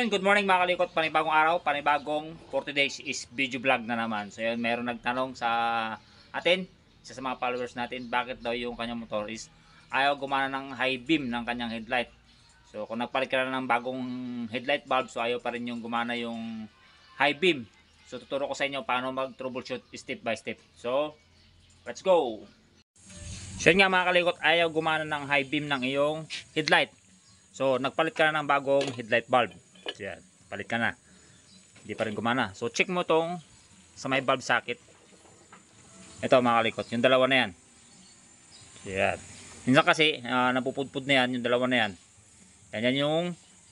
yun, good morning mga kalikot, panibagong araw, panibagong 40 days is video vlog na naman. So yun, meron nagtanong sa atin, isa sa mga followers natin, bakit daw yung kanyang motor is ayaw gumana ng high beam ng kanyang headlight. So kung nagpalit ka na ng bagong headlight bulb, so ayaw pa rin yung gumana yung high beam. So tuturo ko sa inyo paano mag troubleshoot step by step. So, let's go! So yun nga mga kalikot, ayaw gumana ng high beam ng iyong headlight. So nagpalit ka na ng bagong headlight bulb. Yan. Palit ka na. Hindi pa rin gumana. So check mo tong sa may bulb socket. Ito mga kalikot. Yung dalawa na yan. Yan. Minsan kasi uh, napupudpud na yan. Yung dalawa na yan. Yan yan yung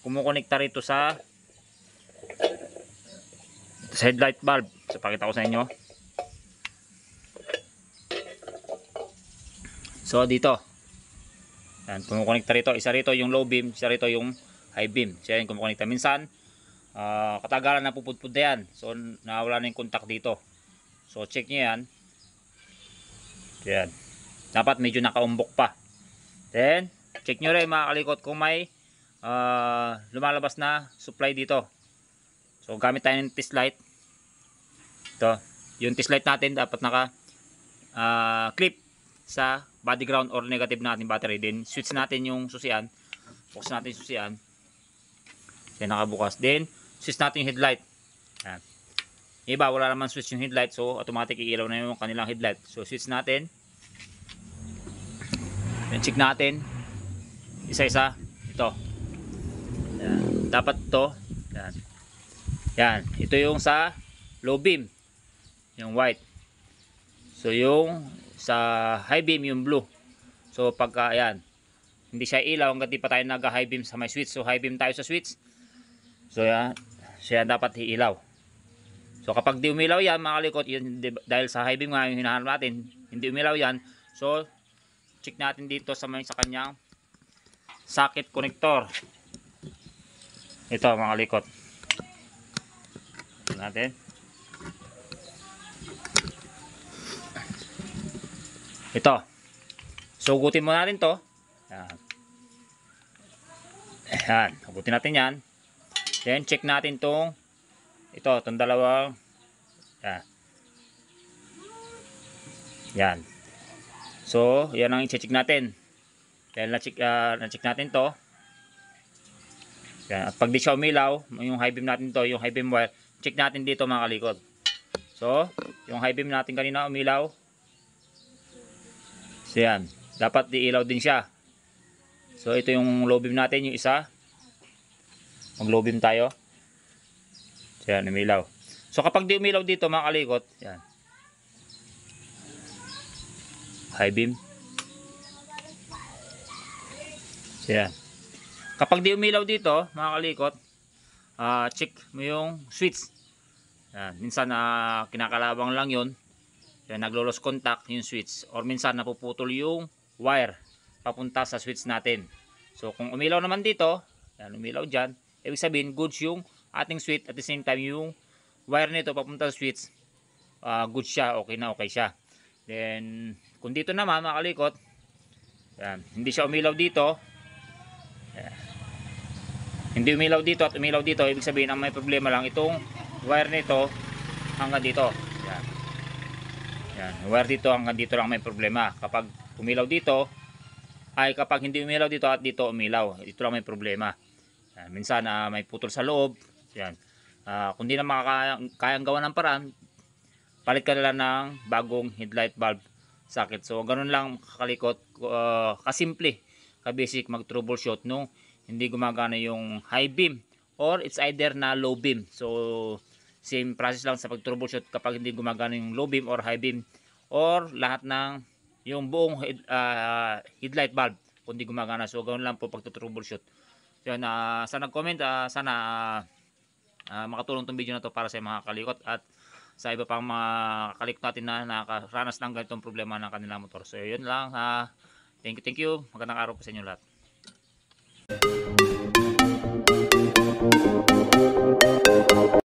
kumukonekta rito sa sa headlight bulb. So pakita ko sa inyo. So dito. Yan, kumukonekta rito. Isa rito yung low beam, isa rito yung high beam. Siya yung kumukonekta. Minsan, uh, katagalan na pupudpud na yan. So, nawala na yung contact dito. So, check nyo yan. Yan. Dapat medyo nakaumbok pa. Then, check nyo rin mga kalikot kung may uh, lumalabas na supply dito. So, gamit tayo ng test light. Ito. Yung test light natin dapat naka uh, clip sa body ground or negative na ating battery. Then, switch natin yung susian. Focus natin yung susian. Yan, nakabukas. Then, switch natin yung headlight. Yan. Iba, wala naman switch yung headlight. So, automatic iilaw na yung kanilang headlight. So, switch natin. Then, check natin. Isa-isa. Ito. Yan. Dapat to. Yan. Yan. Ito yung sa low beam. Yung white. So, yung sa high beam, yung blue. So, pagka, ayan. Hindi siya ilaw hanggang di pa tayo nag-high beam sa may switch. So, high beam tayo sa switch So yan, siya dapat hiilaw. So kapag di umilaw yan mga kalikot, yun, di, dahil sa high beam nga yung hinahanap natin, hindi umilaw yan. So check natin dito sa may sa kanyang socket connector. Ito mga kalikot. natin. Ito. Sugutin mo natin to. Ayan. Ayan. Sugutin natin yan. Then, check natin tong ito, itong dalawa. Ah. Yan. So, yan ang i-check natin. Dahil na-check uh, na-check natin 'to. Yan. At pag di siya umilaw, yung high beam natin 'to, yung high beam wire, check natin dito mga kalikod. So, yung high beam natin kanina umilaw. So, yan. Dapat diilaw din siya. So, ito yung low beam natin, yung isa. Maglobim tayo. So yan, umilaw. So kapag di umilaw dito mga kalikot, yan. High beam. So yan. Kapag di umilaw dito mga kalikot, uh, check mo yung switch. Yan. Minsan uh, kinakalabang lang yun. Yan, naglo-loss contact yung switch. Or minsan napuputol yung wire papunta sa switch natin. So kung umilaw naman dito, yan, umilaw dyan, Ibig sabihin, goods yung ating switch at the same time yung wire nito papunta sa switch, ah, uh, goods siya, okay na okay siya. Then, kung dito naman mga kalikot, yan, hindi siya umilaw dito. Yan. Hindi umilaw dito at umilaw dito, ibig sabihin ang may problema lang itong wire nito hanggang dito. Yan. Yan, wire dito hanggang dito lang may problema. Kapag umilaw dito, ay kapag hindi umilaw dito at dito umilaw, ito lang may problema. Yan, ah, minsan uh, may putol sa loob. Yan. Uh, kung di na makakayang kayang gawa ng paraan, palit ka nila ng bagong headlight bulb socket. So ganun lang kakalikot, uh, kasimple, kabasic mag troubleshoot nung hindi gumagana yung high beam or it's either na low beam. So same process lang sa pag troubleshoot kapag hindi gumagana yung low beam or high beam or lahat ng yung buong head, uh, headlight bulb kung hindi gumagana. So ganoon lang po pag troubleshoot. So yun, uh, sa nag-comment, uh, sana uh, uh, makatulong itong video na to para sa mga kalikot at sa iba pang mga kalikot natin na nakaranas ng ganitong problema ng kanilang motor. So yun lang. Uh, thank you, thank you. Magandang araw po sa inyo lahat.